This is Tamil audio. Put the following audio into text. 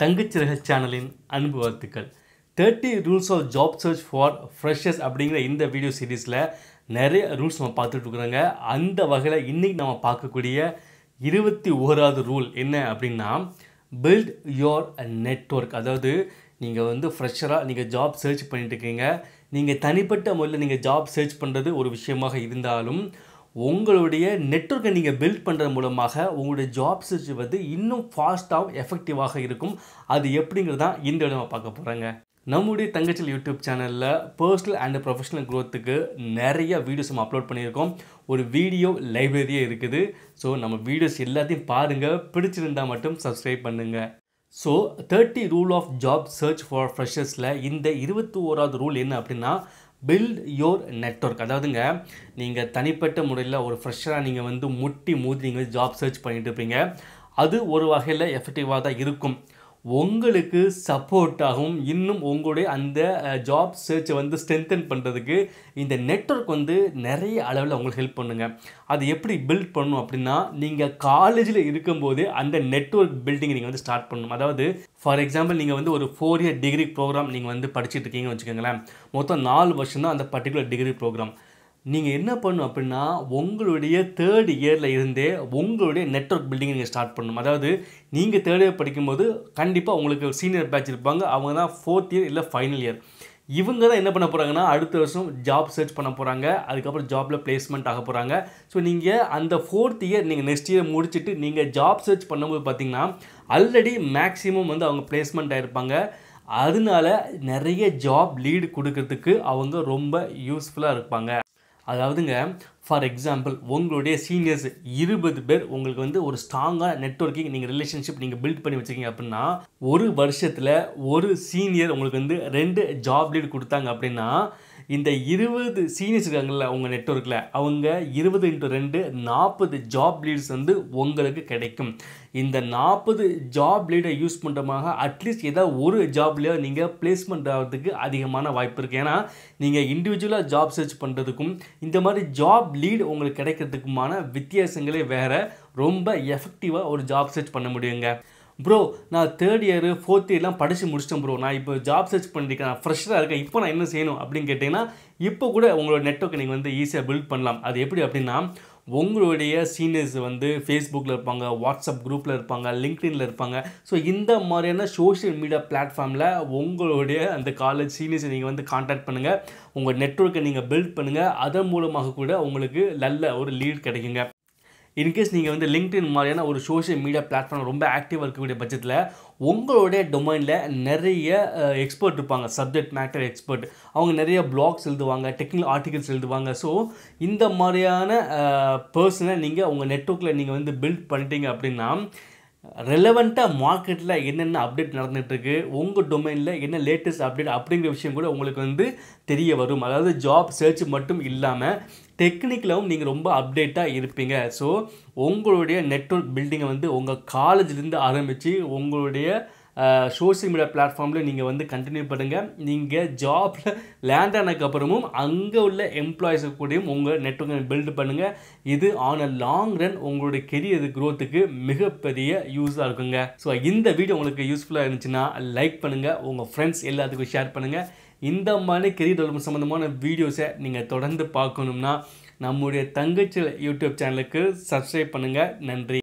தங்கச்சிறக சேனலின் அன்பு வாழ்த்துக்கள் thirty rules of job search for freshers அப்படிங்கிற இந்த வீடியோ சீரீஸில் நிறைய ரூல்ஸ் நம்ம பார்த்துட்ருக்குறோங்க அந்த வகையில் இன்றைக்கி நம்ம பார்க்கக்கூடிய இருபத்தி ஓராவது ரூல் என்ன அப்படின்னா பில்ட் யோர் நெட்ஒர்க் அதாவது நீங்கள் வந்து ஃப்ரெஷராக நீங்கள் ஜாப் சர்ச் இருக்கீங்க நீங்கள் தனிப்பட்ட முறையில் நீங்கள் ஜாப் சர்ச் பண்ணுறது ஒரு விஷயமாக இருந்தாலும் உங்களுடைய நெட்ஒர்க்கை நீங்கள் பில்ட் பண்ணுறது மூலமாக உங்களுடைய ஜாப் சர்ச் வந்து இன்னும் ஃபாஸ்ட்டாகவும் எஃபெக்டிவாக இருக்கும் அது எப்படிங்கிறதான் இந்த இடம் பார்க்க போகிறாங்க நம்முடைய தங்கச்சல் யூடியூப் சேனலில் பர்சனல் அண்ட் ப்ரொஃபஷனல் க்ரோத்துக்கு நிறைய வீடியோஸ் நம்ம அப்லோட் பண்ணியிருக்கோம் ஒரு வீடியோ லைப்ரரியே இருக்குது ஸோ நம்ம வீடியோஸ் எல்லாத்தையும் பாருங்கள் பிடிச்சிருந்தால் மட்டும் சப்ஸ்கிரைப் பண்ணுங்கள் so thirty rule of job search for ஃப்ரெஷர்ஸில் இந்த இருபத்தி ஓராவது ரூல் என்ன அப்படின்னா பில்ட் யோர் நெட்ஒர்க் அதாவதுங்க நீங்கள் தனிப்பட்ட முறையில் ஒரு ஃப்ரெஷராக நீங்கள் வந்து முட்டி மூதி நீங்கள் ஜாப் சர்ச் பண்ணிட்டு இருப்பீங்க அது ஒரு வகையில் எஃபெக்டிவாக தான் இருக்கும் உங்களுக்கு சப்போர்ட்டாகவும் இன்னும் உங்களுடைய அந்த ஜாப் சர்ச்சை வந்து ஸ்ட்ரென்தன் பண்ணுறதுக்கு இந்த நெட்ஒர்க் வந்து நிறைய அளவில் உங்களுக்கு ஹெல்ப் பண்ணுங்கள் அது எப்படி பில்ட் பண்ணணும் அப்படின்னா நீங்கள் காலேஜில் இருக்கும்போது அந்த நெட்ஒர்க் பில்டிங் நீங்கள் வந்து ஸ்டார்ட் பண்ணணும் அதாவது ஃபார் எக்ஸாம்பிள் நீங்கள் வந்து ஒரு ஃபோர் இயர் டிகிரி ப்ரோக்ராம் நீங்கள் வந்து படிச்சுட்டு இருக்கீங்கன்னு வச்சுக்கோங்களேன் மொத்தம் நாலு வருஷம் தான் அந்த பர்டிகுலர் டிகிரி ப்ரோக்ராம் நீங்கள் என்ன பண்ணும் அப்படின்னா உங்களுடைய தேர்ட் இயரில் இருந்தே உங்களுடைய நெட்ஒர்க் பில்டிங் நீங்கள் ஸ்டார்ட் பண்ணணும் அதாவது நீங்கள் தேர்ட் இயர் படிக்கும்போது கண்டிப்பாக உங்களுக்கு சீனியர் பேட்ச் இருப்பாங்க அவங்க தான் ஃபோர்த் இயர் இல்லை ஃபைனல் இயர் இவங்க தான் என்ன பண்ண போகிறாங்கன்னா அடுத்த வருஷம் ஜாப் சர்ச் பண்ண போகிறாங்க அதுக்கப்புறம் ஜாபில் பிளேஸ்மெண்ட் ஆக போகிறாங்க ஸோ நீங்கள் அந்த ஃபோர்த் இயர் நீங்கள் நெக்ஸ்ட் இயர் முடிச்சுட்டு நீங்கள் ஜாப் சர்ச் பண்ணும்போது பார்த்தீங்கன்னா ஆல்ரெடி மேக்ஸிமம் வந்து அவங்க பிளேஸ்மெண்ட் ஆகிருப்பாங்க அதனால நிறைய ஜாப் லீடு கொடுக்கறதுக்கு அவங்க ரொம்ப யூஸ்ஃபுல்லாக இருப்பாங்க அதாவதுங்க ஃபார் எக்ஸாம்பிள் உங்களுடைய சீனியர்ஸ் இருபது பேர் உங்களுக்கு வந்து ஒரு ஸ்ட்ராங்காக நெட்ஒர்க்கிங் நீங்கள் ரிலேஷன்ஷிப் நீங்கள் பில்ட் பண்ணி வச்சுருக்கீங்க அப்படின்னா ஒரு வருஷத்தில் ஒரு சீனியர் உங்களுக்கு வந்து ரெண்டு ஜாப் லீட் கொடுத்தாங்க அப்படின்னா இந்த இருபது சீனியர்ஸ் இருக்காங்கல்ல உங்கள் நெட்ஒர்க்கில் அவங்க இருபது இன்ட்டு ரெண்டு நாற்பது ஜாப் லீட்ஸ் வந்து உங்களுக்கு கிடைக்கும் இந்த நாற்பது ஜாப் லீடை யூஸ் பண்ணுறமாக அட்லீஸ்ட் ஏதாவது ஒரு ஜாப்லேயோ நீங்கள் பிளேஸ்மெண்ட் ஆகிறதுக்கு அதிகமான வாய்ப்பு இருக்குது ஏன்னா நீங்கள் இண்டிவிஜுவலாக ஜாப் சர்ச் பண்ணுறதுக்கும் இந்த மாதிரி ஜாப் லீடு உங்களுக்கு கிடைக்கிறதுக்குமான வித்தியாசங்களே வேறு ரொம்ப எஃபெக்டிவாக ஒரு ஜாப் சர்ச் பண்ண முடியுங்க ப்ரோ நான் தேர்ட் இயர் ஃபோர்த் இயர்லாம் படித்து முடிச்சிட்டேன் ப்ரோ நான் இப்போ ஜாப் சர்ச் பண்ணியிருக்கேன் நான் ஃப்ரெஷ்ஷாக இருக்கேன் இப்போ நான் என்ன செய்யணும் அப்படின்னு கேட்டிங்கன்னா இப்போ கூட உங்களோட நெட்ஒர்க்கை நீங்கள் வந்து ஈஸியாக பில்ட் பண்ணலாம் அது எப்படி அப்படின்னா உங்களுடைய சீனியர்ஸ் வந்து ஃபேஸ்புக்கில் இருப்பாங்க வாட்ஸ்அப் குரூப்பில் இருப்பாங்க லிங்க்டின்ல இருப்பாங்க ஸோ இந்த மாதிரியான சோஷியல் மீடியா பிளாட்ஃபார்மில் உங்களுடைய அந்த காலேஜ் சீனியர்ஸை நீங்கள் வந்து காண்டாக்ட் பண்ணுங்கள் உங்கள் நெட்ஒர்க்கை நீங்கள் பில்ட் பண்ணுங்கள் அதன் மூலமாக கூட உங்களுக்கு நல்ல ஒரு லீட் கிடைக்குங்க இன்கேஸ் நீங்கள் வந்து லிங்க்டின் மாதிரியான ஒரு சோஷியல் மீடியா பிளாட்ஃபார்ம் ரொம்ப ஆக்டிவாக இருக்கக்கூடிய பட்சத்தில் உங்களுடைய டொமைனில் நிறைய எக்ஸ்பர்ட் இருப்பாங்க சப்ஜெக்ட் மேட்டர் எக்ஸ்பர்ட் அவங்க நிறைய பிளாக்ஸ் எழுதுவாங்க டெக்னிக்கல் ஆர்டிகல்ஸ் எழுதுவாங்க ஸோ இந்த மாதிரியான பர்சனை நீங்கள் உங்கள் நெட்ஒர்க்கில் நீங்கள் வந்து பில்ட் பண்ணிட்டீங்க அப்படின்னா ரெலவெண்ட்டாக மார்க்கெட்டில் என்னென்ன அப்டேட் நடந்துகிட்ருக்கு உங்கள் டொமைனில் என்ன லேட்டஸ்ட் அப்டேட் அப்படிங்கிற விஷயம் கூட உங்களுக்கு வந்து தெரிய வரும் அதாவது ஜாப் சர்ச் மட்டும் இல்லாமல் டெக்னிக்கலாகவும் நீங்கள் ரொம்ப அப்டேட்டாக இருப்பீங்க ஸோ உங்களுடைய நெட்ஒர்க் பில்டிங்கை வந்து உங்கள் காலேஜ்லேருந்து ஆரம்பித்து உங்களுடைய சோசியல் மீடியா பிளாட்ஃபார்மில் நீங்கள் வந்து கண்டினியூ பண்ணுங்கள் நீங்கள் ஜாபில் லேண்ட் ஆனதுக்கப்புறமும் அங்கே உள்ள எம்ப்ளாயிஸு கூடயும் உங்கள் நெட்ஒர்க்கை பில்டு பண்ணுங்கள் இது ஆன் அ லாங் ரன் உங்களுடைய கெரியர் க்ரோத்துக்கு மிகப்பெரிய யூஸாக இருக்குங்க ஸோ இந்த வீடியோ உங்களுக்கு யூஸ்ஃபுல்லாக இருந்துச்சுன்னா லைக் பண்ணுங்கள் உங்கள் ஃப்ரெண்ட்ஸ் எல்லாத்துக்கும் ஷேர் பண்ணுங்கள் இந்த மாதிரி கெரியர் டெவலப்மெண்ட் சம்மந்தமான வீடியோஸை நீங்கள் தொடர்ந்து பார்க்கணும்னா நம்முடைய தங்கச்சி யூடியூப் சேனலுக்கு சப்ஸ்கிரைப் பண்ணுங்கள் நன்றி